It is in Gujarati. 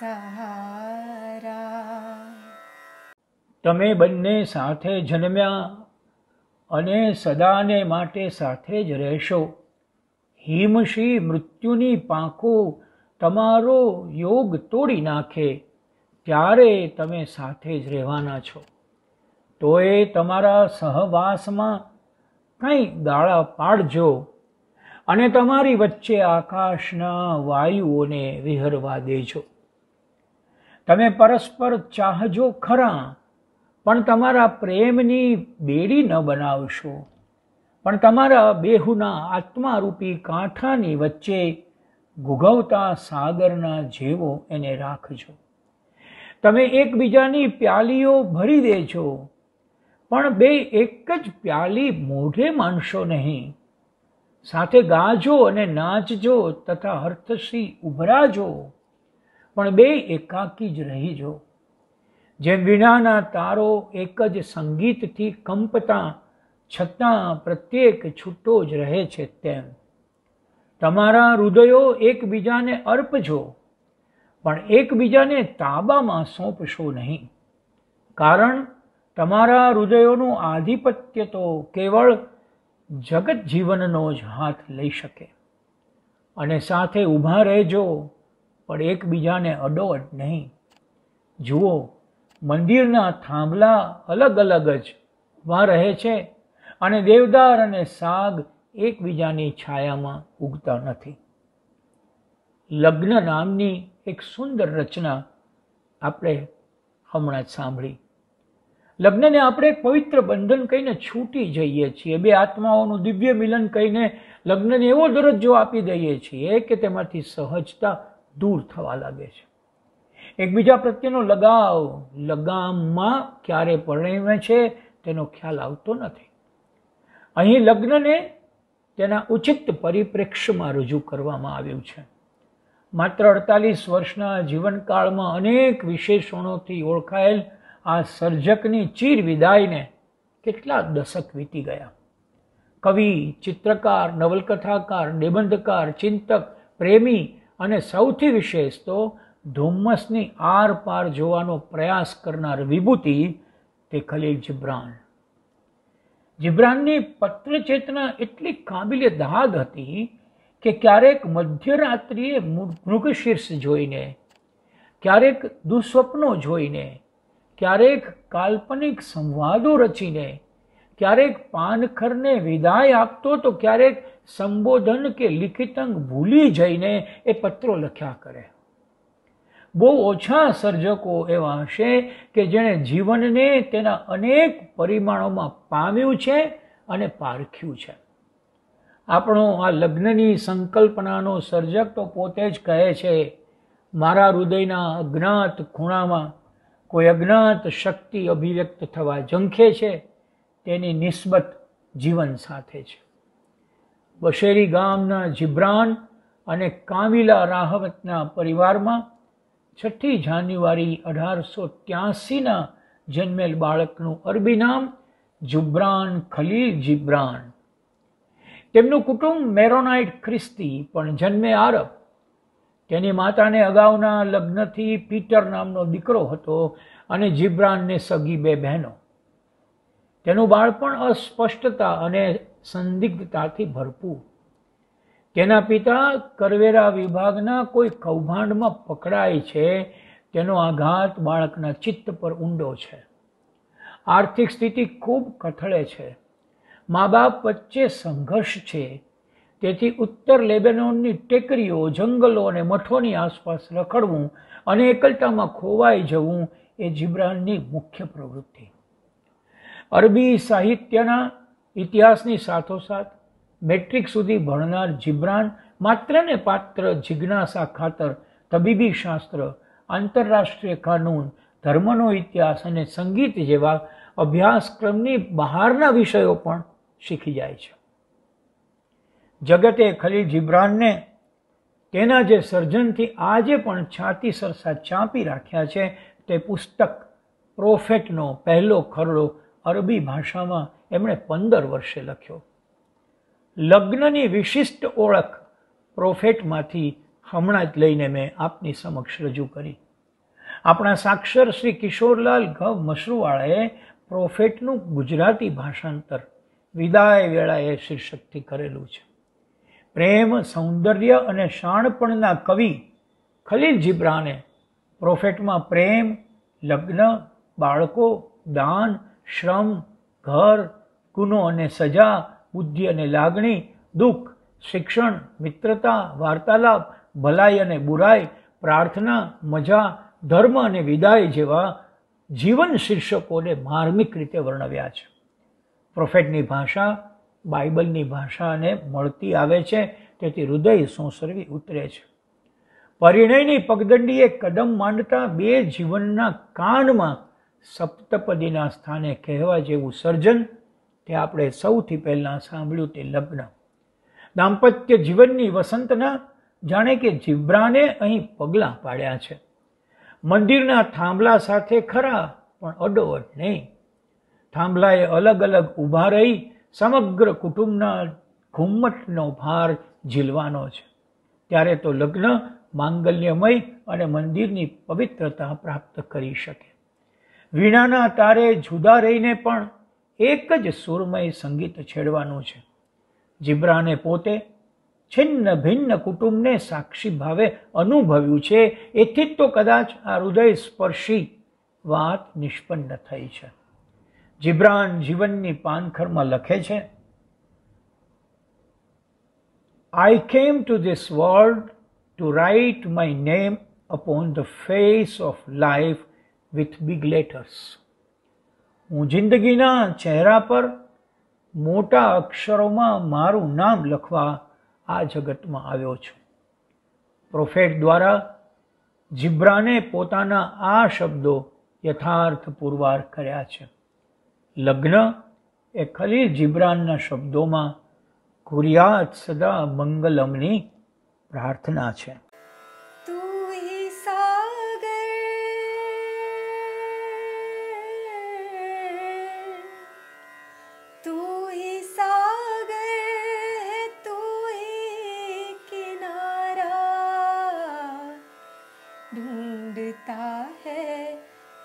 સહારા તમે બંને સાથે જન્મ્યા અને સદાને માટે સાથે જ રહેશો હિમશી મૃત્યુની પાંખો તમારો યોગ તોડી નાખે ત્યારે તમે સાથે જ રહેવાના છો તો એ તમારા સહવાસમાં કંઈ ગાળા પાડજો અને તમારી વચ્ચે આકાશના વાયુઓને વિહરવા દેજો તમે પરસ્પર ચાહજો ખરા પણ તમારા પ્રેમની બેડી ન બનાવશો પણ તમારા બેહુના આત્મારૂપી કાંઠાની વચ્ચે ગુગવતા સાગરના જેવો એને રાખજો તમે એકબીજાની પ્યાલીઓ ભરી દેજો પણ બે એક જ પ્યાલી મોઢે માનશો નહીં સાથે ગાજો અને નાચજો તથા હર્થશી ઉભરાજો પણ બે એકાકી જ રહી જો જેમ વીણાના તારો એક જ સંગીતથી કંપતા છતાં પ્રત્યેક છૂટો જ રહે છે તેમ તમારા હૃદયો એકબીજાને અર્પજો પણ એકબીજાને તાબામાં સોંપશો નહીં કારણ તમારા હૃદયોનું આધિપત્ય તો કેવળ જગત જીવનનો જ હાથ લઈ શકે અને સાથે ઊભા રહેજો પણ એકબીજાને અડોટ નહીં જુઓ મંદિરના થાંભલા અલગ અલગ જ વા રહે છે અને દેવદાર અને સાગ એકબીજાની છાયામાં ઉગતા નથી લગ્ન નામની એક સુંદર રચના આપણે હમણાં જ સાંભળી લગ્નને આપણે એક પવિત્ર બંધન કહીને છૂટી જઈએ છીએ બે આત્માઓનું દિવ્ય મિલન કહીને લગ્નને એવો દરજ્જો આપી દઈએ છીએ કે તેમાંથી સહજતા દૂર થવા લાગે છે એકબીજા પ્રત્યેનો લગાવ લગામમાં ક્યારે પરિણમે છે તેનો ખ્યાલ આવતો નથી અહીં લગ્નને તેના ઉચિત પરિપ્રેક્ષ્યમાં રજૂ કરવામાં આવ્યું છે માત્ર અડતાલીસ વર્ષના જીવનકાળમાં અનેક વિશેષણોથી ઓળખાયેલ આ સર્જકની ચીર વિદાયને કેટલા દશક વીતી ગયા કવિ ચિત્રકાર નવલકથાકાર નિબંધકાર ચિંતક પ્રેમી અને સૌથી વિશેષ તો ધુમ્મસની આરપાર જોવાનો પ્રયાસ કરનાર વિભૂતિ તે ખલીલ જિબ્રાન જિબ્રાનની પત્રચેતના એટલી કાબિલે દાદ હતી કે ક્યારેક મધ્યરાત્રિએ મૃગશીર્ષ જોઈને ક્યારેક દુઃસ્વપ્નો જોઈને ક્યારેક કાલ્પનિક સંવાદો રચીને ક્યારેક પાનખરને વિદાય આપતો તો ક્યારેક સંબોધન કે લિખિતંગ ભૂલી જઈને એ પત્રો લખ્યા કરે બહુ ઓછા સર્જકો એવા હશે કે જેણે જીવનને તેના અનેક પરિમાણોમાં પામ્યું છે અને પારખ્યું છે આપણો આ લગ્નની સંકલ્પનાનો સર્જક તો પોતે જ કહે છે મારા હૃદયના અજ્ઞાત ખૂણામાં કોઈ અજ્ઞાત શક્તિ અભિવ્યક્ત થવા ઝંખે છે તેની નિસ્બત જીવન સાથે છે બશેરી ગામના જિબ્રાન અને કામિલા રાહવતના પરિવારમાં છઠ્ઠી જાન્યુઆરી અઢારસો ત્યાસીના જન્મેલ બાળકનું અરબી નામ જુબ્રાન ખલીલ જિબ્રાન તેમનું કુટુંબ મેરોનાઇટ ખ્રિસ્તી પણ જન્મે આરબ તેની માતાને અગાઉના લગ્નથી પીટર નામનો દીકરો હતો અને જિબ્રાનને સગી બે બહેનો તેનું બાળપણ અસ્પષ્ટતા અને સંદિગ્ધતાથી ભરપૂર તેના પિતા કરવેરા વિભાગના કોઈ કૌભાંડમાં પકડાય છે તેનો આઘાત બાળકના ચિત્ત પર ઊંડો છે આર્થિક સ્થિતિ ખૂબ કથળે છે મા બાપ વચ્ચે સંઘર્ષ છે તેથી ઉત્તર લેબેનોનની ટેકરીઓ જંગલો અને મઠોની આસપાસ રખડવું અને એકલતામાં ખોવાઈ જવું એ જિબ્રાનની મુખ્ય પ્રવૃત્તિ અરબી સાહિત્યના ઇતિહાસની સાથોસાથ મેટ્રિક સુધી ભણનાર જિબ્રાન માત્ર ને પાત્ર જિજ્ઞાસા ખાતર તબીબી શાસ્ત્ર આંતરરાષ્ટ્રીય કાનૂન ધર્મનો ઇતિહાસ અને સંગીત જેવા અભ્યાસક્રમની બહારના વિષયો પણ શીખી જાય છે જગતે ખલીલ જિબ્રાનને તેના જે સર્જનથી આજે પણ છાતી સરસા ચાંપી રાખ્યા છે તે પુસ્તક પ્રોફેટનો પહેલો ખરડો અરબી ભાષામાં એમણે પંદર વર્ષે લખ્યો લગ્નની વિશિષ્ટ ઓળખ પ્રોફેટમાંથી હમણાં જ લઈને મેં આપની સમક્ષ રજૂ કરી આપણા સાક્ષર શ્રી કિશોરલાલ ઘવ મશરૂવાળાએ પ્રોફેટનું ગુજરાતી ભાષાંતર વિદાય વેળાએ શીર્ષકથી કરેલું છે પ્રેમ સૌંદર્ય અને શાણપણના કવિ ખલીલ જિબ્રાને પ્રોફેટમાં પ્રેમ લગ્ન બાળકો દાન શ્રમ ઘર ગુનો અને સજા બુદ્ધિ અને લાગણી દુઃખ શિક્ષણ મિત્રતા વાર્તાલાપ ભલાઈ અને બુરાઈ પ્રાર્થના મજા ધર્મ અને વિદાય જેવા જીવન શીર્ષકોને માર્મિક રીતે વર્ણવ્યા છે પ્રોફેટની ભાષા બાઇબલની ભાષાને મળતી આવે છે તેથી હૃદય સંસર્ગી ઉતરે છે પરિણયની પગદંડીએ કદમ માંડતા બે જીવનના કાનમાં સપ્તપદીના સ્થાને કહેવા જેવું સર્જન તે આપણે સૌથી પહેલાં સાંભળ્યું તે લગ્ન દાંપત્ય જીવનની વસંતના જાણે કે જીબ્રાને અહીં પગલાં પાડ્યા છે મંદિરના થાંભલા સાથે ખરા પણ અડોઅડ નહીં થાંભલાએ અલગ અલગ ઊભા રહી સમગ્ર કુટુંબના ઘુમ્મટનો ભાર ઝીલવાનો છે ત્યારે તો લગ્ન માંગલ્યમય અને મંદિરની પવિત્રતા પ્રાપ્ત કરી શકે વીણાના તારે જુદા રહીને પણ એક જ સુરમય સંગીત છેડવાનું છે જીબ્રાને પોતે છિન્ન ભિન્ન કુટુંબને સાક્ષી ભાવે અનુભવ્યું છે એથી જ તો કદાચ આ હૃદય સ્પર્શી વાત નિષ્પન્ન થઈ છે જીબ્રાન જીવનની પાનખરમાં લખે છે I came to this world to write my name upon the face of life with big letters હું જિંદગીના ચહેરા પર મોટા અક્ષરોમાં મારું નામ લખવા આ જગતમાં આવ્યો છું પ્રોફેટ દ્વારા જિબ્રાને પોતાના આ શબ્દો યથાર્થ પુરવાર કર્યા છે લગ્ન એ ખલીલ જિબ્રાનના શબ્દોમાં કુરિયાત સદા મંગલમની પ્રાર્થના છે